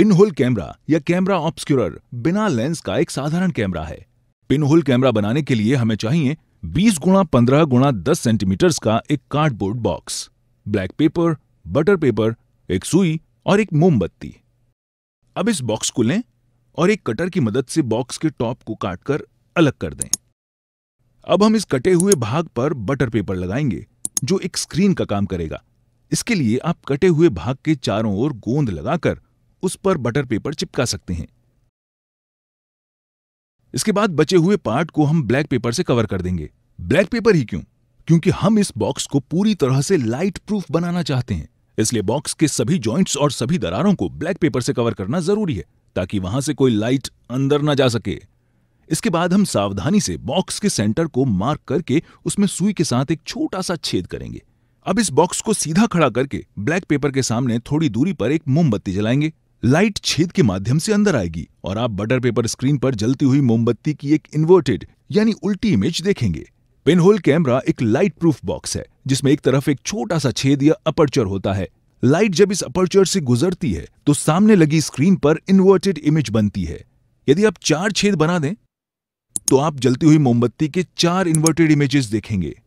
pinhole camera या camera obscura बिना lens का एक साधारण कैमरा है पिनहोल कैमरा बनाने के लिए हमें चाहिए 20 गुणा पंद्रह गुणा दस सेंटीमीटर का एक cardboard box black paper butter paper एक सुई और एक मोमबत्ती अब इस बॉक्स को लें और एक कटर की मदद से बॉक्स के टॉप को काटकर अलग कर दें अब हम इस कटे हुए भाग पर बटर पेपर लगाएंगे जो एक स्क्रीन का काम करेगा इसके लिए आप कटे हुए भाग के चारों ओर गोंद लगाकर उस पर बटर पेपर चिपका सकते हैं इसके बाद बचे हुए पार्ट को हम ब्लैक पेपर से कवर कर देंगे ब्लैक पेपर ही क्यों क्योंकि हम इस बॉक्स को पूरी तरह से लाइट प्रूफ बनाना चाहते हैं इसलिए बॉक्स के सभी जॉइंट्स और सभी दरारों को ब्लैक पेपर से कवर करना जरूरी है ताकि वहां से कोई लाइट अंदर ना जा सके इसके बाद हम सावधानी से बॉक्स के सेंटर को मार्क करके उसमें सुई के साथ एक छोटा सा छेद करेंगे अब इस बॉक्स को सीधा खड़ा करके ब्लैक पेपर के सामने थोड़ी दूरी पर एक मोमबत्ती जलाएंगे लाइट छेद के माध्यम से अंदर आएगी और आप बटर पेपर स्क्रीन पर जलती हुई मोमबत्ती की एक इन्वर्टेड यानी उल्टी इमेज देखेंगे पिनहोल कैमरा एक लाइट प्रूफ बॉक्स है जिसमें एक तरफ एक छोटा सा छेद या अपर्चर होता है लाइट जब इस अपर्चर से गुजरती है तो सामने लगी स्क्रीन पर इन्वर्टेड इमेज बनती है यदि आप चार छेद बना दें तो आप जलती हुई मोमबत्ती के चार इन्वर्टेड इमेजेस देखेंगे